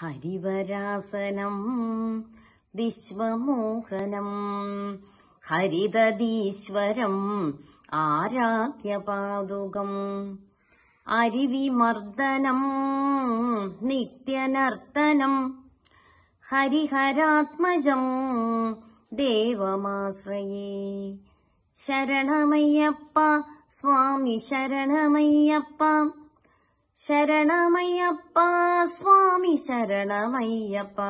ഹരിവരാസനം വിശ്വമോഹനം ഹരിതദീശ്വരം ആരാധ്യപാദുകം അരിവിമർദ്ദനം നിത്യനർത്തനം ഹരിഹരാത്മജം ദേവമാശ്രയേ ശരണമയ്യപ്പ സ്വാമി ശരണമയ്യപ്പ ശരണമയ്യപ്പ സ്വാമി ശരണമയ്യപ്പ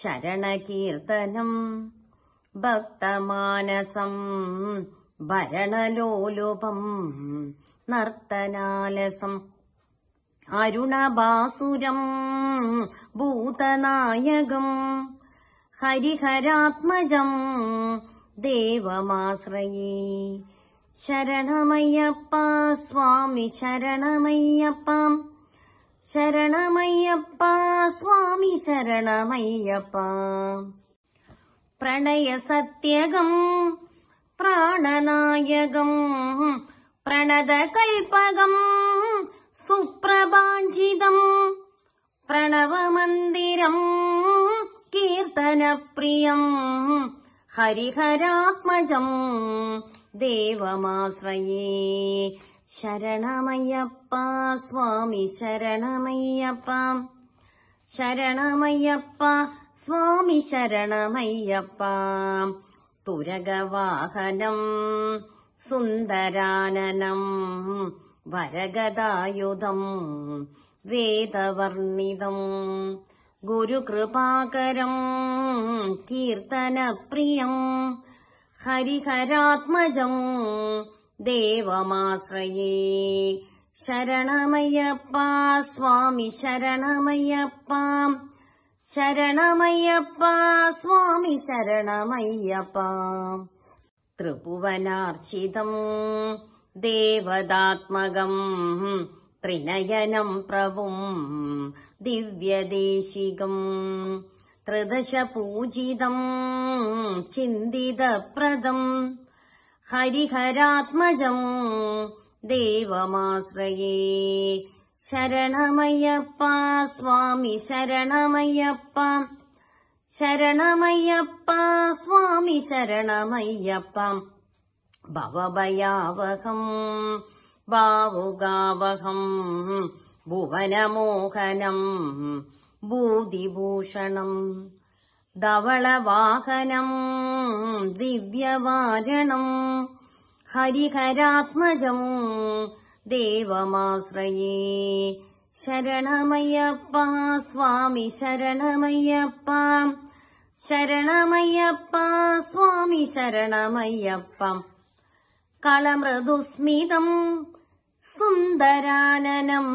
ശരണകീർത്തനം ഭക്തമാനസം ഭരണലോലുപം നർത്തനാലസം അരുണഭാസുരം ഭൂതനായകം ഹരിഹരാത്മജം ദേവമാശ്രയേ ശരണമയ്യപ്പ സ്വാമി ശരണമയ്യപ്പ ശരണമയ്യപ്പ സ്വാമി ശരണമയ്യപ്പ പ്രണയസത്യകം പ്രാണനായകം പ്രണതകൽപകം സുപ്രഭാഞ്ചിതം പ്രണവമന്ദിരം കീർത്തനപ്രിയം ഹരിഹരാത്മജം ദേവമാശ്രയേ ശരണമയ്യപ്പ സ്വാമി ശരണമയ്യപ്പ ശരണമയ്യപ്പ സ്വാമി ശരണമയ്യപ്പ തുരകവാഹനം സുന്ദരാനനം വരഗതായുധം വേദവർണിതം ഗുരുകൃപാകരം കീർത്തനപ്രിയം देवमाश्रये शरणमयप्पा स्वामि शरणमयप्पा शरणमयप्पा स्वामि शरणमयप्पा त्रिभुवनार्चितम् देवदात्मगम् त्रिनयनम् प्रभुम् दिव्यदेशिकम् ത്രിദശ പൂജിതം ചിന്തിതപ്രദം ഹരിഹരാത്മജം ദേവമാശ്രയേ ശരണമയ്യപ്പ സ്വാമി ശരണമയ്യപ്പ ശരണമയ്യപ്പ സ്വാമി ശരണമയ്യപ്പ ഭവഭയാവഹം ഭാവുകാവഹം ഭുവനമോഹനം ഭൂതിഭൂഷണം ധവളവാഹനം ദിവ്യവാരണം ഹരിഹരാത്മജം ദേവമാശ്രയേ ശരണമയ്യപ്പ സ്വാമി ശരണമയ്യപ്പ ശരണമയ്യപ്പ സ്വാമി ശരണമയ്യപ്പ കളമൃദുസ്മിതം സുന്ദരാനനം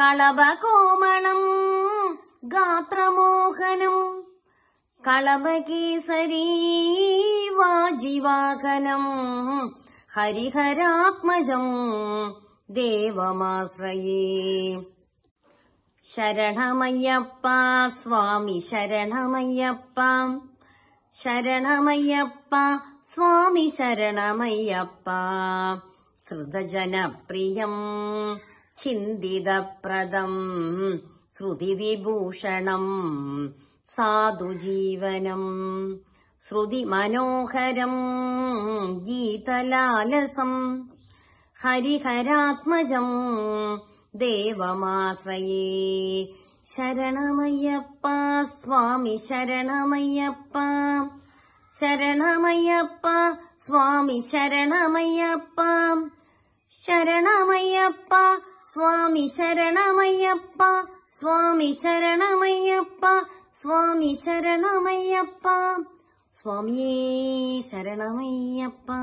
കളഭകോമളം ഗാത്രമോഹനം കളഭകേസരീ വാജിവാഹനം ഹരിഹരാത്മജം ദേവമാശ്രയേ ശരണമയ്യപ്പ സ്വാമി ശരണമയ്യപ്പ ശരണമയ്യപ്പ സ്വാമി ശരണമയ്യപ്പ ഹൃദജനപ്രിയം ചിന്തിതപ്രദം ശ്രുതിവിഭൂഷണം സാധുജീവനം ശ്രുതിമനോഹരം ഗീതലാലസം ഹരിഹരാത്മജം ദേവമാശ്രയേ ശരണമയ്യപ്പ സ്വാമി ശരണമയ്യപ്പ ശരണമയ്യപ്പ സ്വാമി ശരണമയ്യപ്പ ശരണമയ്യപ്പ சுவாமி சரணமையப்பா சுவாமி சரணமையப்பா சுவாமி சரணமையப்பா சுவாமியே சரணமையப்பா